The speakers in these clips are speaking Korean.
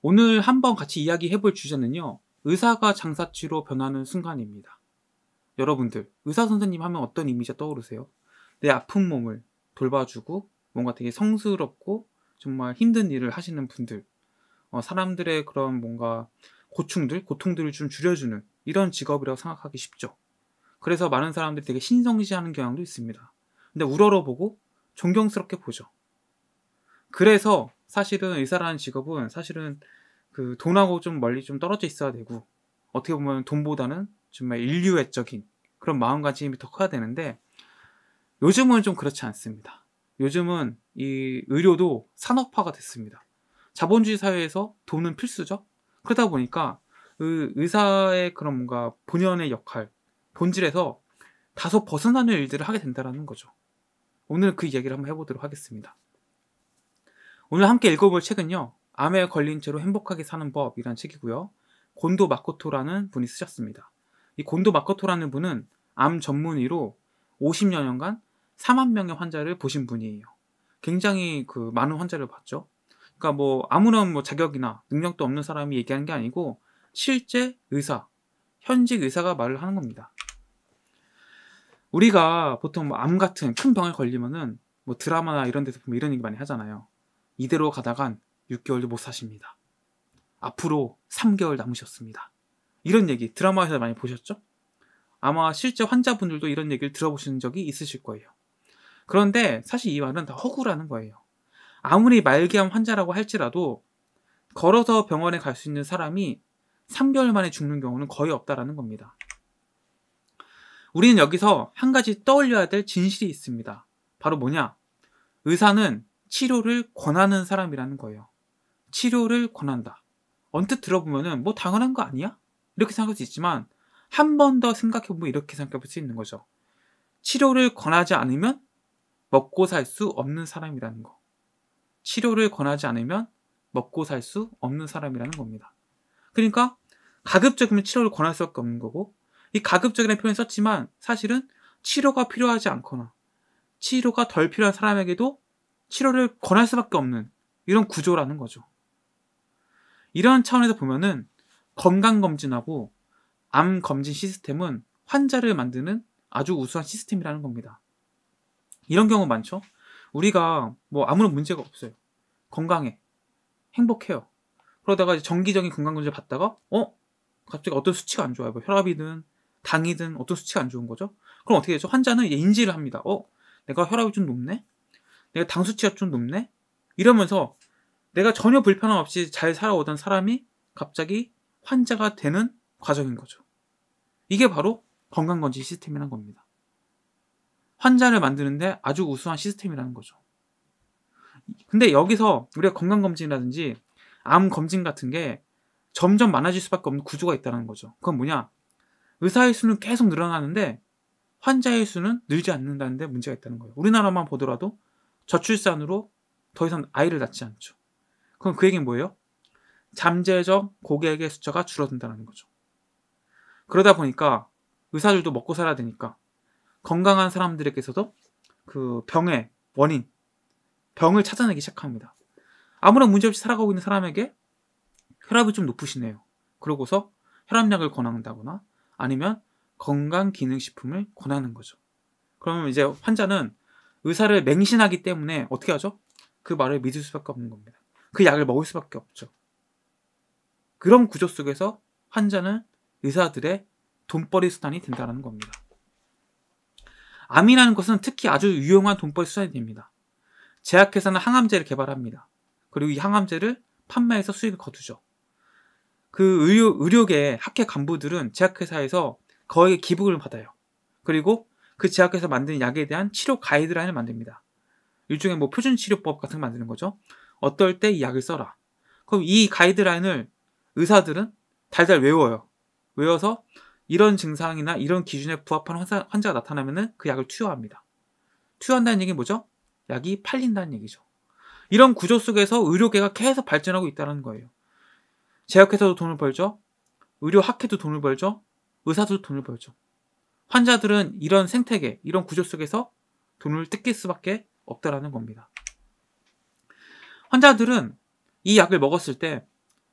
오늘 한번 같이 이야기해 볼 주제는요. 의사가 장사치로 변하는 순간입니다. 여러분들, 의사 선생님 하면 어떤 이미지 가 떠오르세요? 내 아픈 몸을 돌봐주고 뭔가 되게 성스럽고 정말 힘든 일을 하시는 분들, 어, 사람들의 그런 뭔가 고충들, 고통들을 좀 줄여주는 이런 직업이라고 생각하기 쉽죠. 그래서 많은 사람들이 되게 신성시하는 경향도 있습니다. 근데 우러러보고 존경스럽게 보죠. 그래서 사실은 의사라는 직업은 사실은 그 돈하고 좀 멀리 좀 떨어져 있어야 되고 어떻게 보면 돈보다는 정말 인류애적인 그런 마음가짐이 더 커야 되는데 요즘은 좀 그렇지 않습니다. 요즘은 이 의료도 산업화가 됐습니다. 자본주의 사회에서 돈은 필수죠. 그러다 보니까 그 의사의 그런 뭔가 본연의 역할, 본질에서 다소 벗어나는 일들을 하게 된다라는 거죠. 오늘 은그 이야기를 한번 해보도록 하겠습니다. 오늘 함께 읽어볼 책은요. 암에 걸린 채로 행복하게 사는 법이란 책이고요. 곤도 마코토라는 분이 쓰셨습니다. 이 곤도 마코토라는 분은 암 전문의로 50여년간 4만 명의 환자를 보신 분이에요. 굉장히 그 많은 환자를 봤죠. 그러니까 뭐 아무런 뭐 자격이나 능력도 없는 사람이 얘기하는 게 아니고 실제 의사, 현직 의사가 말을 하는 겁니다. 우리가 보통 뭐암 같은 큰 병에 걸리면은 뭐 드라마나 이런 데서 보면 이런 얘기 많이 하잖아요. 이대로 가다간 6개월도 못 사십니다. 앞으로 3개월 남으셨습니다. 이런 얘기 드라마에서 많이 보셨죠? 아마 실제 환자분들도 이런 얘기를 들어보신 적이 있으실 거예요. 그런데 사실 이 말은 다 허구라는 거예요. 아무리 말기암 환자라고 할지라도 걸어서 병원에 갈 수 있는 사람이 3개월 만에 죽는 경우는 거의 없다라는 겁니다. 우리는 여기서 한 가지 떠올려야 될 진실이 있습니다. 바로 뭐냐? 의사는 치료를 권하는 사람이라는 거예요. 치료를 권한다. 언뜻 들어보면은 뭐 당연한 거 아니야? 이렇게 생각할 수 있지만 한 번 더 생각해보면 이렇게 생각해볼 수 있는 거죠. 치료를 권하지 않으면 먹고 살 수 없는 사람이라는 거. 치료를 권하지 않으면 먹고 살 수 없는 사람이라는 겁니다. 그러니까 가급적이면 치료를 권할 수 없는 거고 이 가급적이라는 표현을 썼지만 사실은 치료가 필요하지 않거나 치료가 덜 필요한 사람에게도 치료를 권할 수밖에 없는 이런 구조라는 거죠. 이런 차원에서 보면은 건강검진하고 암검진 시스템은 환자를 만드는 아주 우수한 시스템이라는 겁니다. 이런 경우 많죠? 우리가 뭐 아무런 문제가 없어요. 건강해. 행복해요. 그러다가 이제 정기적인 건강검진을 받다가, 어? 갑자기 어떤 수치가 안 좋아요. 뭐 혈압이든, 당이든 어떤 수치가 안 좋은 거죠? 그럼 어떻게 되죠? 환자는 인지를 합니다. 어? 내가 혈압이 좀 높네? 얘가 당수치가 좀 높네? 이러면서 내가 전혀 불편함 없이 잘 살아오던 사람이 갑자기 환자가 되는 과정인 거죠. 이게 바로 건강검진 시스템이란 겁니다. 환자를 만드는데 아주 우수한 시스템이라는 거죠. 근데 여기서 우리가 건강검진이라든지 암검진 같은 게 점점 많아질 수밖에 없는 구조가 있다는 거죠. 그건 뭐냐? 의사의 수는 계속 늘어나는데 환자의 수는 늘지 않는다는데 문제가 있다는 거예요. 우리나라만 보더라도 저출산으로 더 이상 아이를 낳지 않죠. 그럼 그 얘기는 뭐예요? 잠재적 고객의 숫자가 줄어든다는 거죠. 그러다 보니까 의사들도 먹고 살아야 되니까 건강한 사람들에게서도 그 병의 원인, 병을 찾아내기 시작합니다. 아무런 문제 없이 살아가고 있는 사람에게 혈압이 좀 높으시네요. 그러고서 혈압약을 권한다거나 아니면 건강기능식품을 권하는 거죠. 그러면 이제 환자는 의사를 맹신하기 때문에 어떻게 하죠? 그 말을 믿을 수밖에 없는 겁니다. 그 약을 먹을 수밖에 없죠. 그런 구조 속에서 환자는 의사들의 돈벌이 수단이 된다는 겁니다. 암이라는 것은 특히 아주 유용한 돈벌이 수단이 됩니다. 제약회사는 항암제를 개발합니다. 그리고 이 항암제를 판매해서 수익을 거두죠. 그 의료, 의료계 학회 간부들은 제약회사에서 거액의 기부금을 받아요. 그리고 그제약회사서 만드는 약에 대한 치료 가이드라인을 만듭니다. 일종의 뭐 표준 치료법 같은 걸 만드는 거죠. 어떨 때 이 약을 써라. 그럼 이 가이드라인을 의사들은 달달 외워요. 외워서 이런 증상이나 이런 기준에 부합하는 환자, 가나타나면그 약을 투여합니다. 투여한다는 얘기는 뭐죠? 약이 팔린다는 얘기죠. 이런 구조 속에서 의료계가 계속 발전하고 있다는 거예요. 제약회사도 돈을 벌죠. 의료학회도 돈을 벌죠. 의사들도 돈을 벌죠. 환자들은 이런 생태계, 이런 구조 속에서 돈을 뜯길 수밖에 없다라는 겁니다. 환자들은 이 약을 먹었을 때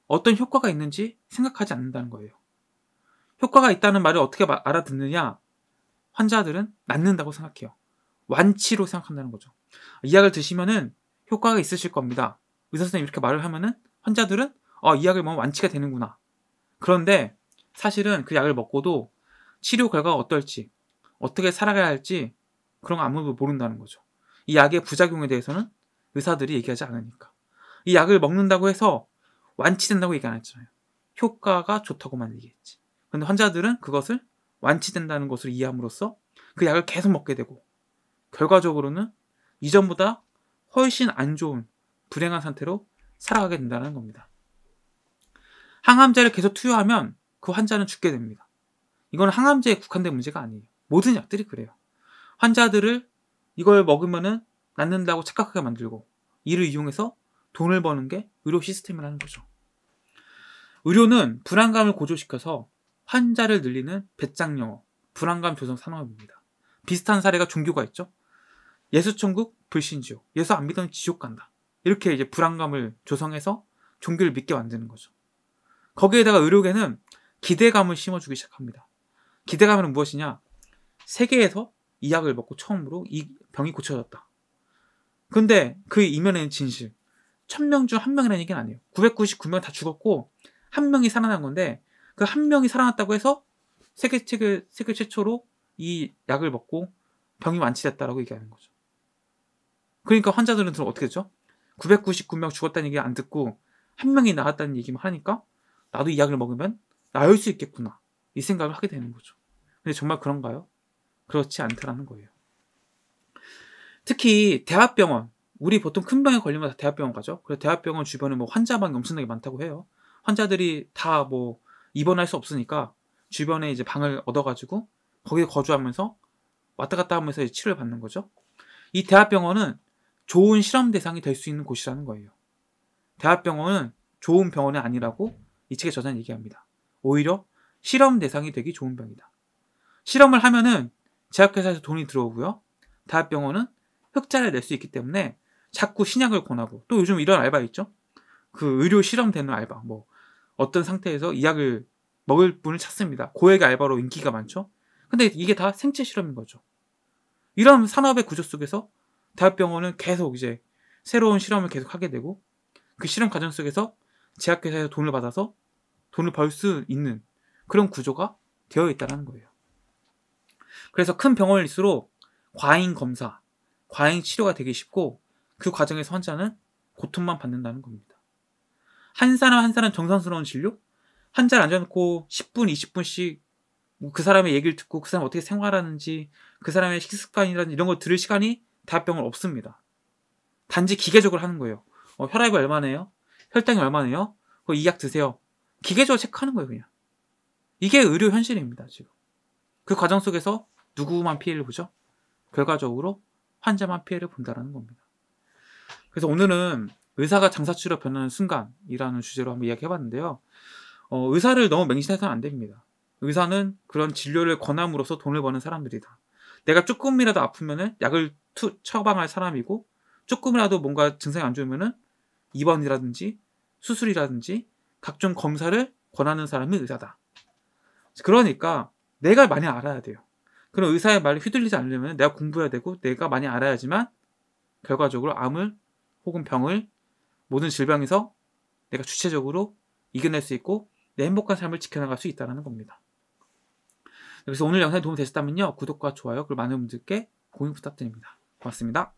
어떤 효과가 있는지 생각하지 않는다는 거예요. 효과가 있다는 말을 어떻게 알아듣느냐? 환자들은 낫는다고 생각해요. 완치로 생각한다는 거죠. 이 약을 드시면은 효과가 있으실 겁니다. 의사 선생님 이렇게 말을 하면은 환자들은 어, 이 약을 먹으면 완치가 되는구나. 그런데 사실은 그 약을 먹고도 치료 결과가 어떨지, 어떻게 살아가야 할지 그런 거 아무도 모른다는 거죠. 이 약의 부작용에 대해서는 의사들이 얘기하지 않으니까. 이 약을 먹는다고 해서 완치된다고 얘기 안 했잖아요. 효과가 좋다고만 얘기했지. 근데 환자들은 그것을 완치된다는 것을 이해함으로써 그 약을 계속 먹게 되고 결과적으로는 이전보다 훨씬 안 좋은 불행한 상태로 살아가게 된다는 겁니다. 항암제를 계속 투여하면 그 환자는 죽게 됩니다. 이건 항암제에 국한된 문제가 아니에요. 모든 약들이 그래요. 환자들을 이걸 먹으면은 낫는다고 착각하게 만들고 이를 이용해서 돈을 버는 게 의료 시스템이라는 거죠. 의료는 불안감을 고조시켜서 환자를 늘리는 배짱 영어, 불안감 조성 산업입니다. 비슷한 사례가 종교가 있죠. 예수 천국, 불신지옥, 예수 안 믿으면 지옥 간다. 이렇게 이제 불안감을 조성해서 종교를 믿게 만드는 거죠. 거기에다가 의료계는 기대감을 심어주기 시작합니다. 기대감은 무엇이냐? 세계에서 이 약을 먹고 처음으로 이 병이 고쳐졌다. 근데 그 이면에는 진실. 천명 중 한 명이라는 얘기는 아니에요. 999명 다 죽었고 한 명이 살아난 건데 그 한 명이 살아났다고 해서 세계 최 세계 최초로 이 약을 먹고 병이 완치됐다라고 얘기하는 거죠. 그러니까 환자들은 들어 어떻게 했죠? 999명 죽었다는 얘기 안 듣고 한 명이 나았다는 얘기만 하니까 나도 이 약을 먹으면 나을 수 있겠구나. 이 생각을 하게 되는 거죠. 근데 정말 그런가요? 그렇지 않다라는 거예요. 특히 대학병원 우리 보통 큰 병에 걸리면 다 대학병원 가죠. 그래서 대학병원 주변에 뭐 환자방이 엄청나게 많다고 해요. 환자들이 다 뭐 입원할 수 없으니까 주변에 이제 방을 얻어가지고 거기에 거주하면서 왔다 갔다 하면서 치료를 받는 거죠. 이 대학병원은 좋은 실험 대상이 될 수 있는 곳이라는 거예요. 대학병원은 좋은 병원이 아니라고 이 책의 저자는 얘기합니다. 오히려 실험 대상이 되기 좋은 병이다. 실험을 하면은 제약회사에서 돈이 들어오고요. 다합병원은 흑자를 낼 수 있기 때문에 자꾸 신약을 권하고 또 요즘 이런 알바 있죠. 그 의료 실험되는 알바 뭐 어떤 상태에서 이 약을 먹을 분을 찾습니다. 고액 알바로 인기가 많죠. 근데 이게 다 생체 실험인 거죠. 이런 산업의 구조 속에서 대학병원은 계속 이제 새로운 실험을 계속 하게 되고 그 실험 과정 속에서 제약회사에서 돈을 받아서 돈을 벌 수 있는 그런 구조가 되어 있다는 거예요. 그래서 큰 병원일수록 과잉 검사, 과잉 치료가 되기 쉽고 그 과정에서 환자는 고통만 받는다는 겁니다. 한 사람 한 사람 정상스러운 진료? 환자를 앉아놓고 10분, 20분씩 뭐 그 사람의 얘기를 듣고 그 사람 어떻게 생활하는지 그 사람의 식습관이라든지 이런 걸 들을 시간이 대학병원 없습니다. 단지 기계적으로 하는 거예요. 어, 혈압이 얼마네요? 혈당이 얼마네요? 이 약 드세요. 기계적으로 체크하는 거예요, 그냥. 이게 의료 현실입니다, 지금. 그 과정 속에서 누구만 피해를 보죠? 결과적으로 환자만 피해를 본다는 겁니다. 그래서 오늘은 의사가 장사치로 변하는 순간이라는 주제로 한번 이야기해 봤는데요. 어, 의사를 너무 맹신해서는 안 됩니다. 의사는 그런 진료를 권함으로써 돈을 버는 사람들이다. 내가 조금이라도 아프면은 약을 투, 처방할 사람이고 조금이라도 뭔가 증상이 안 좋으면은 입원이라든지 수술이라든지 각종 검사를 권하는 사람이 의사다. 그러니까 내가 많이 알아야 돼요. 그런 의사의 말에 휘둘리지 않으려면 내가 공부해야 되고 내가 많이 알아야지만 결과적으로 암을 혹은 병을 모든 질병에서 내가 주체적으로 이겨낼 수 있고 내 행복한 삶을 지켜나갈 수 있다는 겁니다. 그래서 오늘 영상이 도움 되셨다면요. 구독과 좋아요 그리고 많은 분들께 공유 부탁드립니다. 고맙습니다.